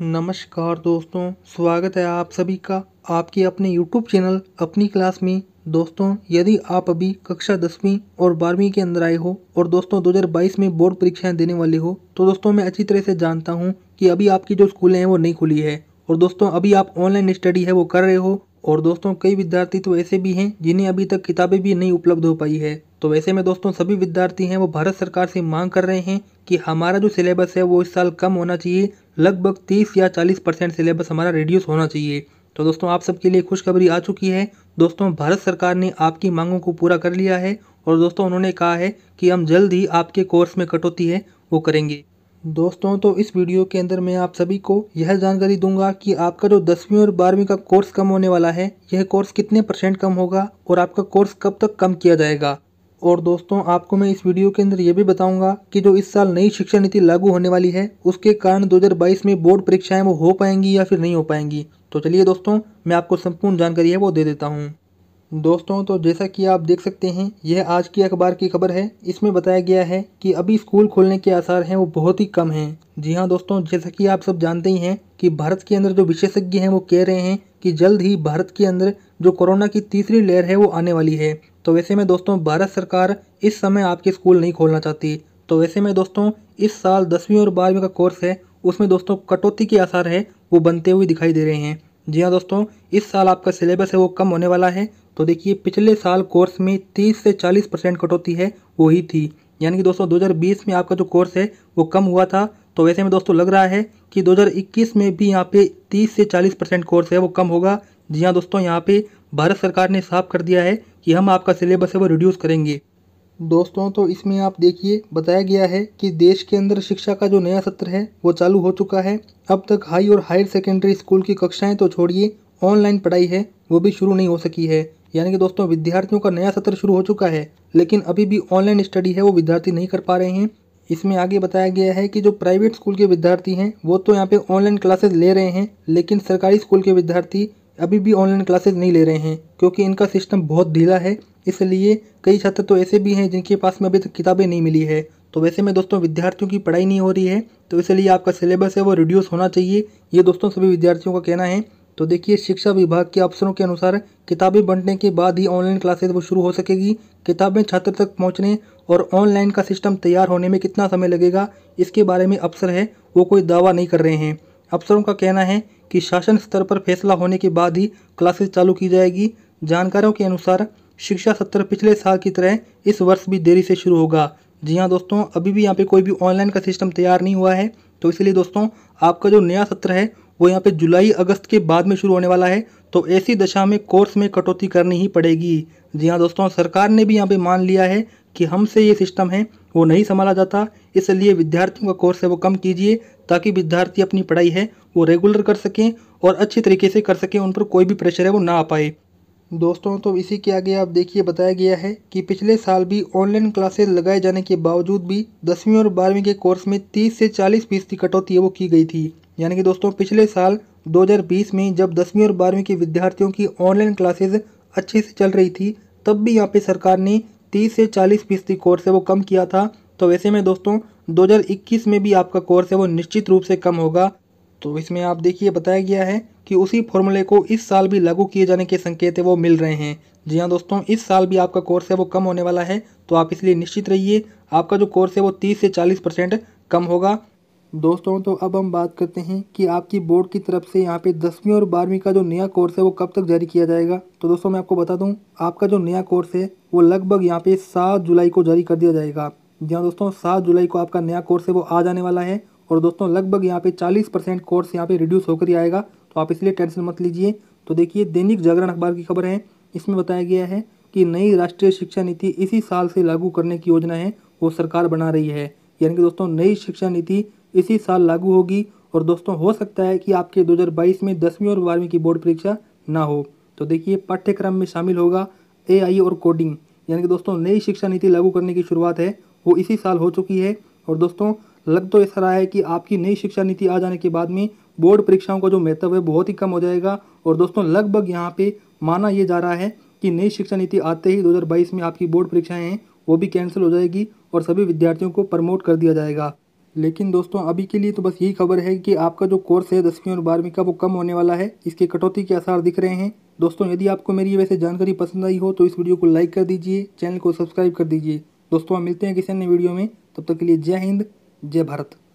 नमस्कार दोस्तों स्वागत है आप सभी का आपके अपने YouTube चैनल अपनी क्लास में दोस्तों यदि आप अभी कक्षा दसवीं और बारहवीं के अंदर आए हो और दोस्तों 2022 में बोर्ड परीक्षाएं देने वाले हो तो दोस्तों मैं अच्छी तरह से जानता हूं कि अभी आपकी जो स्कूलें हैं वो नहीं खुली है और दोस्तों अभी आप ऑनलाइन स्टडी है वो कर रहे हो और दोस्तों कई विद्यार्थी तो ऐसे भी हैं जिन्हें अभी तक किताबें भी नहीं उपलब्ध हो पाई है तो वैसे में दोस्तों सभी विद्यार्थी हैं वो भारत सरकार से मांग कर रहे हैं कि हमारा जो सिलेबस है वो इस साल कम होना चाहिए लगभग तीस या चालीस परसेंट सिलेबस हमारा रिड्यूस होना चाहिए तो दोस्तों आप सबके लिए खुशखबरी आ चुकी है दोस्तों भारत सरकार ने आपकी मांगों को पूरा कर लिया है और दोस्तों उन्होंने कहा है कि हम जल्द ही आपके कोर्स में कटौती है वो करेंगे दोस्तों तो इस वीडियो के अंदर मैं आप सभी को यह जानकारी दूंगा कि आपका जो दसवीं और बारहवीं का कोर्स कम होने वाला है यह कोर्स कितने परसेंट कम होगा और आपका कोर्स कब तक कम किया जाएगा और दोस्तों आपको मैं इस वीडियो के अंदर ये भी बताऊंगा कि जो इस साल नई शिक्षा नीति लागू होने वाली है उसके कारण 2022 में बोर्ड परीक्षाएं वो हो पाएंगी या फिर नहीं हो पाएंगी तो चलिए दोस्तों मैं आपको संपूर्ण जानकारी है वो दे देता हूँ दोस्तों तो जैसा कि आप देख सकते हैं यह आज की अखबार की खबर है इसमें बताया गया है कि अभी स्कूल खोलने के आसार हैं वो बहुत ही कम हैं जी हाँ दोस्तों जैसा कि आप सब जानते ही हैं कि भारत के अंदर जो विशेषज्ञ हैं वो कह रहे हैं कि जल्द ही भारत के अंदर जो कोरोना की तीसरी लहर है वो आने वाली है तो वैसे में दोस्तों भारत सरकार इस समय आपके स्कूल नहीं खोलना चाहती तो वैसे में दोस्तों इस साल दसवीं और बारहवीं का कोर्स है उसमें दोस्तों कटौती के आसार है वो बनते हुए दिखाई दे रहे हैं जी हाँ दोस्तों इस साल आपका सिलेबस है वो कम होने वाला है तो देखिए पिछले साल कोर्स में 30 से 40 परसेंट कटौती है वही थी यानी कि दोस्तों 2020 में आपका जो कोर्स है वो कम हुआ था तो वैसे में दोस्तों लग रहा है कि 2021 में भी यहाँ पे 30 से 40 परसेंट कोर्स है वो कम होगा जी हाँ दोस्तों यहाँ पे भारत सरकार ने साफ कर दिया है कि हम आपका सिलेबस है वो रिड्यूस करेंगे दोस्तों तो इसमें आप देखिए बताया गया है कि देश के अंदर शिक्षा का जो नया सत्र है वो चालू हो चुका है अब तक हाई और हायर सेकेंडरी स्कूल की कक्षाएं तो छोड़िए ऑनलाइन पढ़ाई है वो भी शुरू नहीं हो सकी है यानी कि दोस्तों विद्यार्थियों का नया सत्र शुरू हो चुका है लेकिन अभी भी ऑनलाइन स्टडी है वो विद्यार्थी नहीं कर पा रहे हैं इसमें आगे बताया गया है कि जो प्राइवेट स्कूल के विद्यार्थी हैं वो तो यहाँ पे ऑनलाइन क्लासेस ले रहे हैं लेकिन सरकारी स्कूल के विद्यार्थी अभी भी ऑनलाइन क्लासेस नहीं ले रहे हैं क्योंकि इनका सिस्टम बहुत ढीला है इसलिए कई छात्र तो ऐसे भी हैं जिनके पास में अभी तक किताबें नहीं मिली है तो वैसे में दोस्तों विद्यार्थियों की पढ़ाई नहीं हो रही है तो इसलिए आपका सिलेबस है वो रिड्यूस होना चाहिए ये दोस्तों सभी विद्यार्थियों का कहना है तो देखिए शिक्षा विभाग के अफसरों के अनुसार किताबें बंटने के बाद ही ऑनलाइन क्लासेज वो शुरू हो सकेगी किताबें छात्र तक पहुंचने और ऑनलाइन का सिस्टम तैयार होने में कितना समय लगेगा इसके बारे में अफसर है वो कोई दावा नहीं कर रहे हैं अफसरों का कहना है कि शासन स्तर पर फैसला होने के बाद ही क्लासेज चालू की जाएगी जानकारों के अनुसार शिक्षा सत्र पिछले साल की तरह इस वर्ष भी देरी से शुरू होगा जी हाँ दोस्तों अभी भी यहाँ पे कोई भी ऑनलाइन का सिस्टम तैयार नहीं हुआ है तो इसलिए दोस्तों आपका जो नया सत्र है वो यहाँ पे जुलाई अगस्त के बाद में शुरू होने वाला है तो ऐसी दशा में कोर्स में कटौती करनी ही पड़ेगी जी हाँ दोस्तों सरकार ने भी यहाँ पे मान लिया है कि हमसे ये सिस्टम है वो नहीं संभाला जाता इसलिए विद्यार्थियों का कोर्स है वो कम कीजिए ताकि विद्यार्थी अपनी पढ़ाई है वो रेगुलर कर सकें और अच्छी तरीके से कर सकें उन पर कोई भी प्रेशर है वो ना आ पाए दोस्तों तो इसी के आगे आप देखिए बताया गया है कि पिछले साल भी ऑनलाइन क्लासेस लगाए जाने के बावजूद भी दसवीं और बारहवीं के कोर्स में 30 से 40 फीसदी कटौती है वो की गई थी यानी कि दोस्तों पिछले साल 2020 में जब दसवीं और बारहवीं के विद्यार्थियों की ऑनलाइन क्लासेज अच्छे से चल रही थी तब भी यहाँ पे सरकार ने 30 से 40 फीसदी कोर्स है वो कम किया था तो वैसे में दोस्तों 2021 में भी आपका कोर्स है वो निश्चित रूप से कम होगा तो इसमें आप देखिए बताया गया है कि उसी फॉर्मूले को इस साल भी लागू किए जाने के संकेत है वो मिल रहे हैं जी हाँ दोस्तों इस साल भी आपका कोर्स है वो कम होने वाला है तो आप इसलिए निश्चित रहिए आपका जो कोर्स है वो 30 से 40 परसेंट कम होगा दोस्तों तो अब हम बात करते हैं कि आपकी बोर्ड की तरफ से यहाँ पे दसवीं और बारहवीं का जो नया कोर्स है वो कब तक जारी किया जाएगा तो दोस्तों मैं आपको बता दूँ आपका जो नया कोर्स है वो लगभग यहाँ पे सात जुलाई को जारी कर दिया जाएगा जी हाँ दोस्तों सात जुलाई को आपका नया कोर्स है वो आ जाने वाला है और दोस्तों लगभग यहाँ पे चालीस परसेंट कोर्स यहाँ पे रिड्यूस होकर ही आएगा तो आप इसलिए टेंशन मत लीजिए तो देखिए दैनिक जागरण अखबार की खबर है इसमें बताया गया है कि नई राष्ट्रीय शिक्षा नीति इसी साल से लागू करने की योजना है वो सरकार बना रही है यानी कि दोस्तों नई शिक्षा नीति इसी साल लागू होगी और दोस्तों हो सकता है कि आपके 2022 में दसवीं और बारहवीं की बोर्ड परीक्षा ना हो तो देखिए पाठ्यक्रम में शामिल होगा ए और कोडिंग यानी कि दोस्तों नई शिक्षा नीति लागू करने की शुरुआत है वो इसी साल हो चुकी है और दोस्तों लग तो ऐसा रहा है कि आपकी नई शिक्षा नीति आ जाने के बाद में बोर्ड परीक्षाओं का जो महत्व है बहुत ही कम हो जाएगा और दोस्तों लगभग यहाँ पे माना ये जा रहा है कि नई शिक्षा नीति आते ही 2022 में आपकी बोर्ड परीक्षाएं हैं वो भी कैंसिल हो जाएगी और सभी विद्यार्थियों को प्रमोट कर दिया जाएगा लेकिन दोस्तों अभी के लिए तो बस यही खबर है कि आपका जो कोर्स है दसवीं और बारहवीं का वो कम होने वाला है इसके कटौती के आसार दिख रहे हैं दोस्तों यदि आपको मेरी ये वैसे जानकारी पसंद आई हो तो इस वीडियो को लाइक कर दीजिए चैनल को सब्सक्राइब कर दीजिए दोस्तों हम मिलते हैं किसी अन्य वीडियो में तब तक के लिए जय हिंद जय भारत